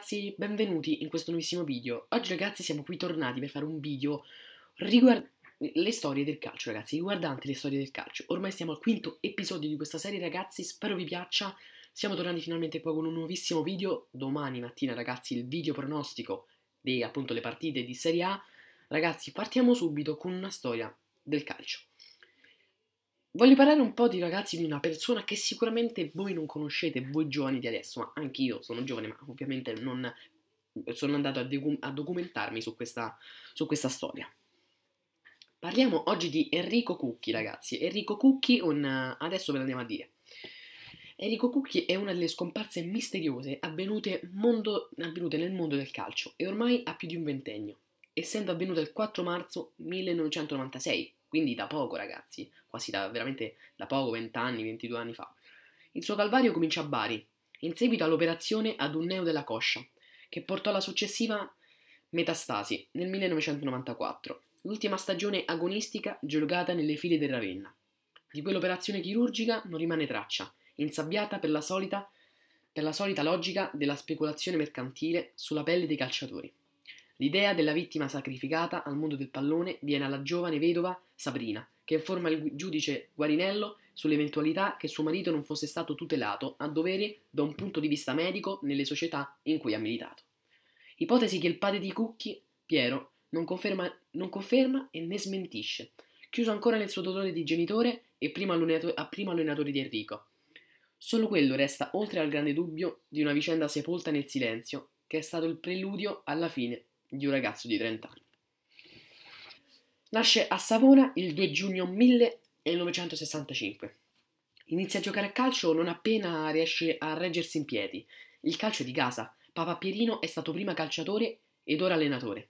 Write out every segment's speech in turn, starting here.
ragazzi, benvenuti in questo nuovissimo video. Oggi ragazzi siamo qui tornati per fare un video riguardante le storie del calcio ragazzi, riguardanti le storie del calcio. Ormai siamo al quinto episodio di questa serie ragazzi, spero vi piaccia. Siamo tornati finalmente poi con un nuovissimo video, domani mattina ragazzi il video pronostico di appunto le partite di Serie A. Ragazzi partiamo subito con una storia del calcio. Voglio parlare un po' di ragazzi di una persona che sicuramente voi non conoscete, voi giovani di adesso, ma anche io sono giovane, ma ovviamente non sono andato a, docu- a documentarmi su questa, su questa storia. Parliamo oggi di Enrico Cucchi, ragazzi. Enrico Cucchi, un... adesso ve lo andiamo a dire. Enrico Cucchi è una delle scomparse misteriose avvenute, mondo... avvenute, nel mondo del calcio e ormai ha più di un ventennio, essendo avvenuta il 4 marzo 1996 quindi da poco ragazzi, quasi da veramente da poco, 20 anni, 22 anni fa. Il suo calvario comincia a Bari, in seguito all'operazione ad un neo della coscia, che portò alla successiva metastasi nel 1994, l'ultima stagione agonistica giocata nelle file del Ravenna. Di quell'operazione chirurgica non rimane traccia, insabbiata per la solita, per la solita logica della speculazione mercantile sulla pelle dei calciatori. L'idea della vittima sacrificata al mondo del pallone viene alla giovane vedova Sabrina, che informa il giudice Guarinello sull'eventualità che suo marito non fosse stato tutelato a dovere da un punto di vista medico nelle società in cui ha militato. Ipotesi che il padre di Cucchi, Piero, non conferma, non conferma e ne smentisce, chiuso ancora nel suo dolore di genitore e prima allenatore, a primo allenatore di Enrico. Solo quello resta oltre al grande dubbio di una vicenda sepolta nel silenzio, che è stato il preludio alla fine di un ragazzo di 30 anni. Nasce a Savona il 2 giugno 1965. Inizia a giocare a calcio non appena riesce a reggersi in piedi. Il calcio è di casa. Papa Pierino è stato prima calciatore ed ora allenatore.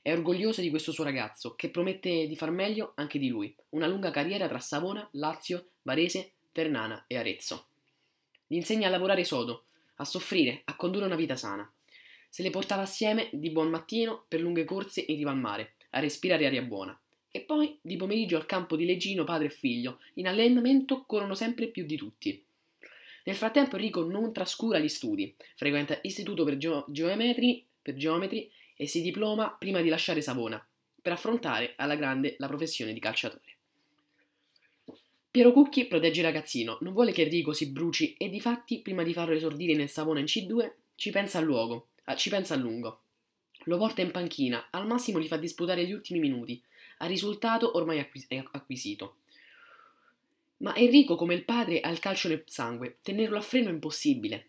È orgoglioso di questo suo ragazzo, che promette di far meglio anche di lui. Una lunga carriera tra Savona, Lazio, Varese, Ternana e Arezzo. Gli insegna a lavorare sodo, a soffrire, a condurre una vita sana. Se le portava assieme di buon mattino per lunghe corse in riva al mare, a respirare aria buona. E poi, di pomeriggio al campo di Legino, padre e figlio, in allenamento corrono sempre più di tutti. Nel frattempo Enrico non trascura gli studi, frequenta istituto per, geo- geometri, per geometri e si diploma prima di lasciare Savona, per affrontare alla grande la professione di calciatore. Piero Cucchi protegge il ragazzino, non vuole che Enrico si bruci e difatti, prima di farlo esordire nel Savona in C2, ci pensa a, luogo, a, ci pensa a lungo. Lo porta in panchina, al massimo gli fa disputare gli ultimi minuti, a risultato ormai acquis- eh, acquisito. Ma Enrico, come il padre, ha il calcio nel sangue, tenerlo a freno è impossibile.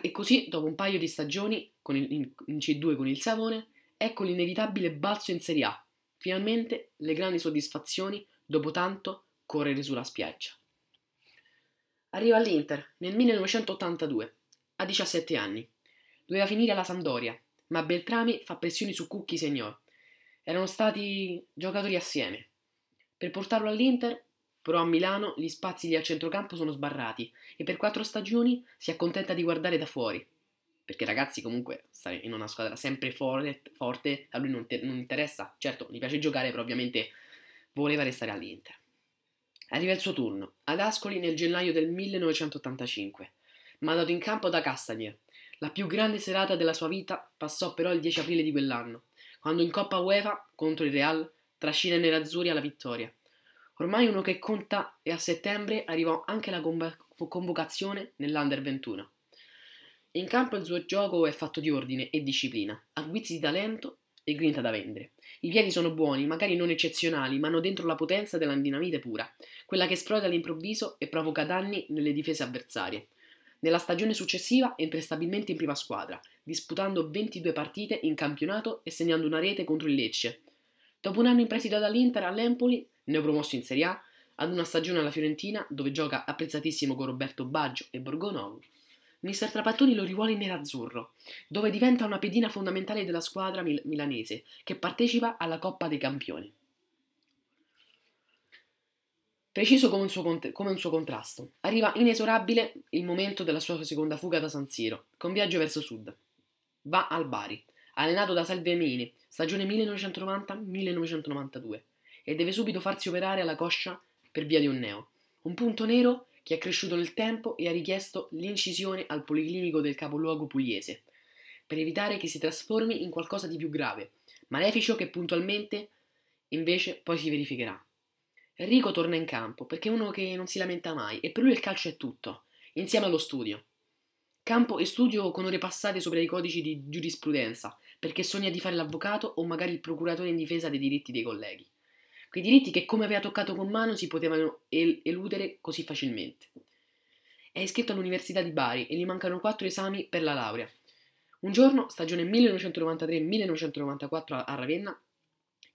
E così, dopo un paio di stagioni il, in C2 con il Savone, ecco l'inevitabile balzo in Serie A. Finalmente le grandi soddisfazioni dopo tanto correre sulla spiaggia. Arriva all'Inter nel 1982, a 17 anni. Doveva finire alla Sampdoria, ma Beltrami fa pressioni su Cucchi Signor. Erano stati giocatori assieme. Per portarlo all'Inter, però a Milano gli spazi lì a centrocampo sono sbarrati e per quattro stagioni si accontenta di guardare da fuori. Perché ragazzi comunque stare in una squadra sempre forte, forte a lui non, te, non interessa. Certo, gli piace giocare, però ovviamente voleva restare all'Inter. Arriva il suo turno, ad Ascoli nel gennaio del 1985, mandato in campo da Castagnier, la più grande serata della sua vita passò però il 10 aprile di quell'anno, quando in Coppa UEFA contro il Real trascina i nerazzurri alla vittoria. Ormai uno che conta e a settembre arrivò anche la convocazione nell'Under 21. In campo il suo gioco è fatto di ordine e disciplina, a guizzi di talento e grinta da vendere. I piedi sono buoni, magari non eccezionali, ma hanno dentro la potenza della dinamite pura, quella che esplode all'improvviso e provoca danni nelle difese avversarie. Nella stagione successiva entra stabilmente in prima squadra, disputando 22 partite in campionato e segnando una rete contro il Lecce. Dopo un anno in prestito dall'Inter all'Empoli, neopromosso in Serie A, ad una stagione alla Fiorentina, dove gioca apprezzatissimo con Roberto Baggio e Borgonovo, Mister Trapattoni lo rivuole in nerazzurro, dove diventa una pedina fondamentale della squadra mil- milanese, che partecipa alla Coppa dei Campioni. Preciso come un, suo, come un, suo contrasto, arriva inesorabile il momento della sua seconda fuga da San Siro, con viaggio verso sud. Va al Bari, allenato da Salvemini, stagione 1990-1992, e deve subito farsi operare alla coscia per via di un neo, un punto nero che è cresciuto nel tempo e ha richiesto l'incisione al policlinico del capoluogo pugliese, per evitare che si trasformi in qualcosa di più grave, maleficio che puntualmente invece poi si verificherà. Rico torna in campo perché è uno che non si lamenta mai e per lui il calcio è tutto, insieme allo studio. Campo e studio con ore passate sopra i codici di giurisprudenza, perché sogna di fare l'avvocato o magari il procuratore in difesa dei diritti dei colleghi. Quei diritti che, come aveva toccato con mano, si potevano el- eludere così facilmente. È iscritto all'Università di Bari e gli mancano quattro esami per la laurea. Un giorno, stagione 1993-1994 a Ravenna,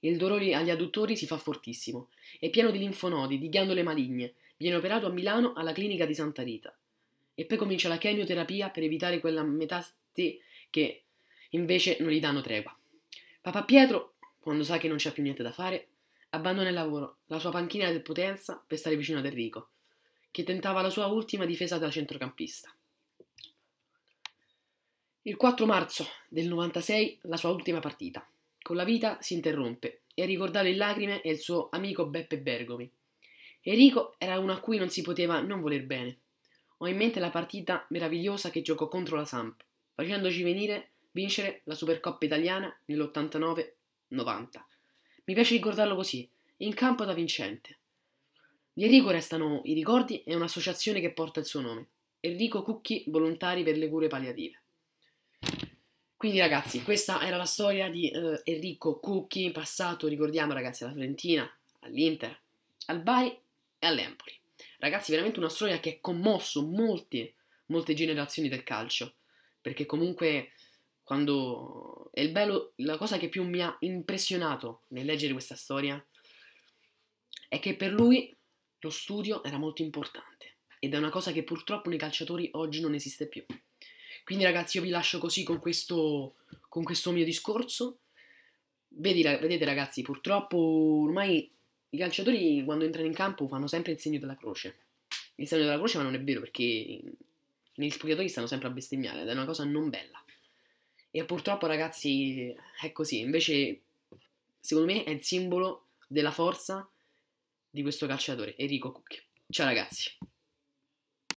il dolore agli aduttori si fa fortissimo. È pieno di linfonodi, di ghiandole maligne. Viene operato a Milano alla clinica di Santa Rita. E poi comincia la chemioterapia per evitare quella metasti che invece non gli danno tregua. Papà Pietro, quando sa che non c'è più niente da fare, abbandona il lavoro, la sua panchina del Potenza per stare vicino ad Enrico, che tentava la sua ultima difesa da centrocampista. Il 4 marzo del 96 la sua ultima partita con la vita si interrompe e ricordava in lacrime il suo amico Beppe Bergomi. Enrico era uno a cui non si poteva non voler bene. Ho in mente la partita meravigliosa che giocò contro la Samp, facendoci venire vincere la Supercoppa italiana nell'89-90. Mi piace ricordarlo così, in campo da vincente. Di Enrico restano i ricordi e un'associazione che porta il suo nome, Enrico Cucchi Volontari per le cure palliative. Quindi ragazzi, questa era la storia di eh, Enrico Cucchi, in passato ricordiamo ragazzi alla Fiorentina, all'Inter, al Bari e all'Empoli. Ragazzi, veramente una storia che ha commosso molte, molte generazioni del calcio, perché comunque quando è il bello, la cosa che più mi ha impressionato nel leggere questa storia è che per lui lo studio era molto importante ed è una cosa che purtroppo nei calciatori oggi non esiste più. Quindi ragazzi io vi lascio così con questo, con questo mio discorso. Vedi, vedete ragazzi, purtroppo ormai i calciatori quando entrano in campo fanno sempre il segno della croce. Il segno della croce ma non è vero perché negli spogliatori stanno sempre a bestemmiare ed è una cosa non bella. E purtroppo ragazzi è così, invece secondo me è il simbolo della forza di questo calciatore, Enrico Cucchi. Ciao ragazzi!